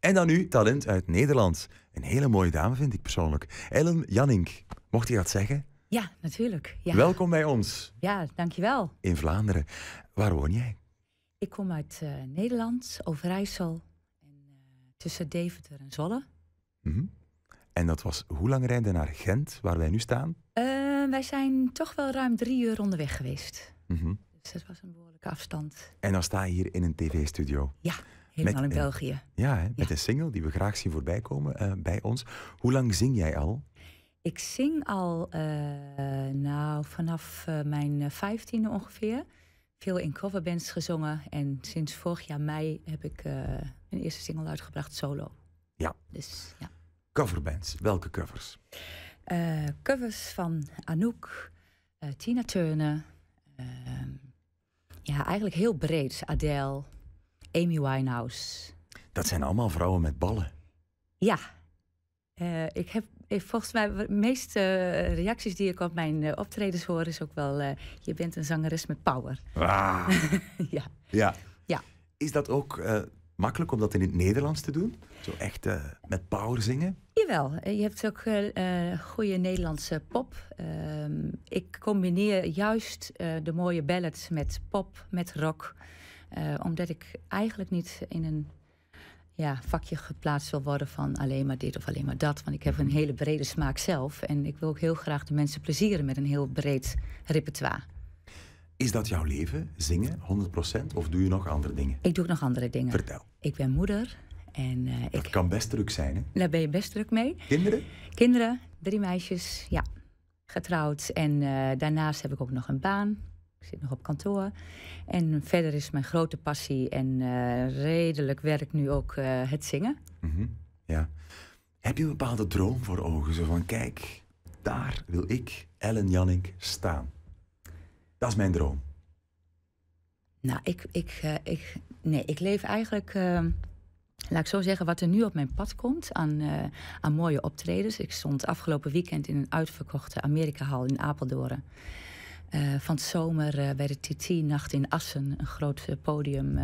En dan nu talent uit Nederland. Een hele mooie dame vind ik persoonlijk. Ellen Jannink, mocht je dat zeggen? Ja, natuurlijk. Ja. Welkom bij ons. Ja, dankjewel. In Vlaanderen. Waar woon jij? Ik kom uit eh, Nederland, Overijssel, en, eh, tussen Deventer en Zwolle. Mhm. En dat was hoe lang rijden naar Gent, waar wij nu staan? Eh, wij zijn toch wel ruim drie uur onderweg geweest. Mhm. Dus dat was een behoorlijke afstand. En dan sta je hier in een tv-studio. Ja helemaal in België. Ja, met een single die we graag zien voorbij komen eh, bij ons. Hoe lang zing jij al? Ik zing al eh, nou, vanaf eh, mijn vijftiende ongeveer. Veel in coverbands gezongen. En sinds vorig jaar mei heb ik mijn eerste single uitgebracht, solo. Ja. Dus, ja. Coverbands, welke covers? covers van Anouk, Tina Turner. Ehm, ja, eigenlijk heel breed. Adele, Amy Winehouse. Dat zijn allemaal vrouwen met ballen. Ja. Eh, ik heb volgens mij de meeste eh, reacties die ik op mijn eh, optredens hoor is ook wel: je bent een zangeres met power. Ah. ja. ja. Ja. Is dat ook makkelijk om dat in het Nederlands te doen? Zo echt met power zingen? Jawel, je hebt ook goede Nederlandse pop. Ehm, ik combineer juist de mooie ballads met pop, met rock. Eh, omdat ik eigenlijk niet in een ja, vakje geplaatst wil worden van alleen maar dit of alleen maar dat. Want ik heb een hele brede smaak zelf. En ik wil ook heel graag de mensen plezieren met een heel breed repertoire. Is dat jouw leven, zingen, 100%? Of doe je nog andere dingen? Ik doe nog andere dingen. Vertel. Ik ben moeder. En, uh, dat ik... kan best druk zijn, hè? Daar ben je best druk mee. Kinderen? Kinderen, drie meisjes, ja. Getrouwd. En eh, daarnaast heb ik ook nog een baan. Ik zit nog op kantoor. En verder is mijn grote passie en eh, redelijk werk nu ook eh, het zingen. Mhm, ja. Heb je een bepaalde droom voor ogen? Zo van, kijk, daar wil ik, Ellen Jannik, staan. Dat is mijn droom. Nou, ik, ik, eh, ik, nee, ik leef eigenlijk, laat ik zo zeggen, wat er nu op mijn pad komt aan, aan mooie optredens. Ik stond afgelopen weekend in een uitverkochte Amerika-hal in Apeldoorn. Eh, van de zomer eh, bij de TT-nacht in Assen. Een groot eh, podium.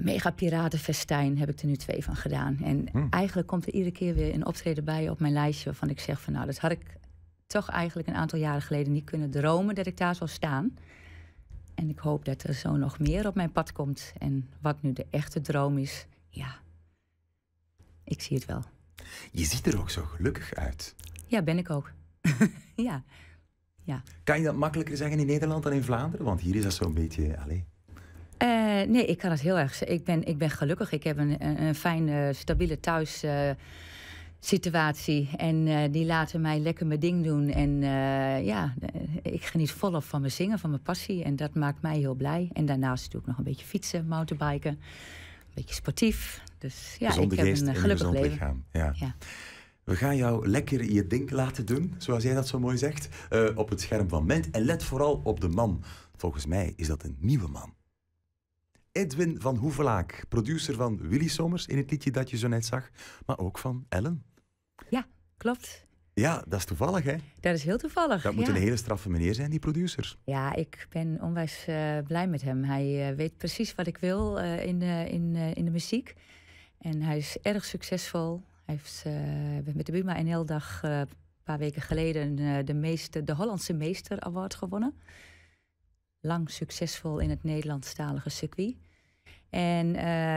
mega piratenfestijn heb ik er nu twee van gedaan. En hmm. eigenlijk komt er iedere keer weer een optreden bij op mijn lijstje waarvan ik zeg van nou, dat had ik toch eigenlijk een aantal jaren geleden niet kunnen dromen dat ik daar zou staan. En ik hoop dat er zo nog meer op mijn pad komt. En wat nu de echte droom is, ja, ik zie het wel. Je ziet er ook zo gelukkig uit. Ja, ben ik ook. ja. Ja. Kan je dat makkelijker zeggen in Nederland dan in Vlaanderen? Want hier is dat zo'n beetje... alleen. Eh, nee, ik kan het heel erg. Ik ben, ik ben gelukkig. Ik heb een, een fijne, stabiele thuis... Eh, situatie. En eh, die laten mij lekker mijn ding doen. En ja, ik geniet volop van mijn zingen, van mijn passie. En dat maakt mij heel blij. En daarnaast doe ik nog een beetje fietsen, mountainbiken. Een beetje sportief. Dus ja, ik heb een gelukkig leven. ja. We gaan jou lekker je ding laten doen, zoals jij dat zo mooi zegt, eh, op het scherm van Ment. En let vooral op de man. Volgens mij is dat een nieuwe man. Edwin van Hoevelaak, producer van Willy Sommers in het liedje dat je zo net zag, maar ook van Ellen. Ja, klopt. Ja, dat is toevallig, hè? Dat is heel toevallig. Dat moet een hele straffe meneer zijn, die producer. Ja, ik ben onwijs eh, blij met hem. Hij eh, weet precies wat ik wil in, in, in de muziek. En hij is erg succesvol. Eh, heeft met de Buma NL-dag eh, een paar weken geleden eh, de, meester, de Hollandse Meester Award gewonnen. Lang succesvol in het Nederlandstalige circuit. En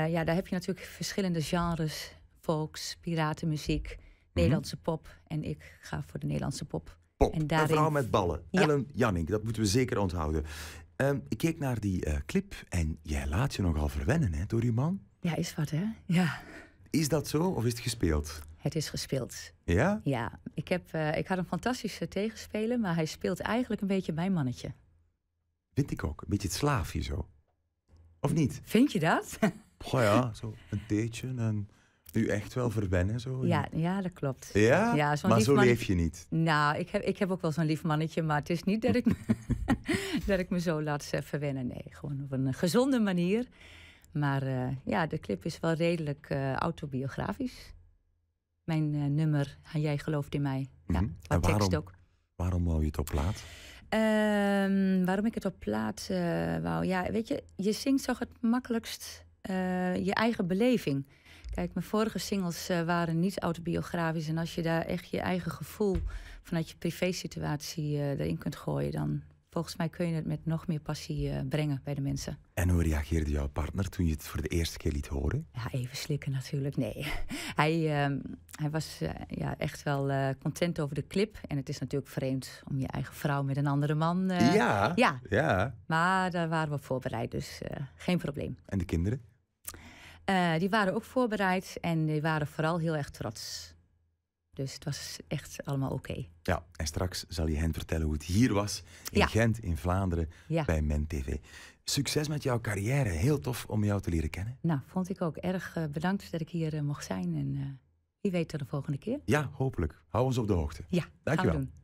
ja, daar heb je natuurlijk verschillende genres. Folks, piratenmuziek, mhm. Nederlandse pop. En ik ga voor de Nederlandse pop. Pop, en daarin... een vrouw met ballen. Ellen Janning, dat moeten we zeker onthouden. Ehm, ik keek naar die clip en jij laat je nogal verwennen hè, door die man. Ja, is wat hè? Ja. Is dat zo of is het gespeeld? Het is gespeeld. Ja? Ja. Ik, heb, eh, ik had een fantastische tegenspeler, maar hij speelt eigenlijk een beetje mijn mannetje. Vind ik ook. Een beetje het slaafje zo. Of niet? Vind je dat? Goh ja, zo een teetje en nu echt wel verwennen. Zo. Ja, ja, dat klopt. Ja? ja maar zo leef je niet. Nou, ik heb, ik heb ook wel zo'n lief mannetje, maar het is niet dat ik dat ik me zo laat eh, verwennen. Nee, gewoon op een gezonde manier. Maar eh, ja, de clip is wel redelijk eh, autobiografisch. Mijn uh, nummer, Jij gelooft in mij. Mm Ja, mhm. ook. Waarom wou je het op plaat? Ehm, waarom ik het op plaat wou? Ja, weet je, je zingt toch het makkelijkst je eigen beleving. Kijk, mijn vorige singles waren niet autobiografisch. En als je daar echt je eigen gevoel vanuit je privésituatie erin kunt gooien, dan volgens mij kun je het met nog meer passie eh, brengen bij de mensen. En hoe reageerde jouw partner toen je het voor de eerste keer liet horen? Ja, even slikken natuurlijk. Nee. hij, ehm, hij was eh, ja, echt wel eh, content over de clip. En het is natuurlijk vreemd om je eigen vrouw met een andere man. ja, ja. Ja. Maar daar waren we voorbereid, dus geen probleem. En de kinderen? die waren ook voorbereid en die waren vooral heel erg trots. Dus het was echt allemaal oké. Ja, en straks zal je hen vertellen hoe het hier was. In Gent, in Vlaanderen, ja. bij MenTV. Succes met jouw carrière. Heel tof om jou te leren kennen. Nou, vond ik ook erg eh, bedankt dat ik hier eh, mocht zijn. En eh, wie weet tot de volgende keer. Ja, hopelijk. Hou ons op de hoogte. Ja, dankjewel.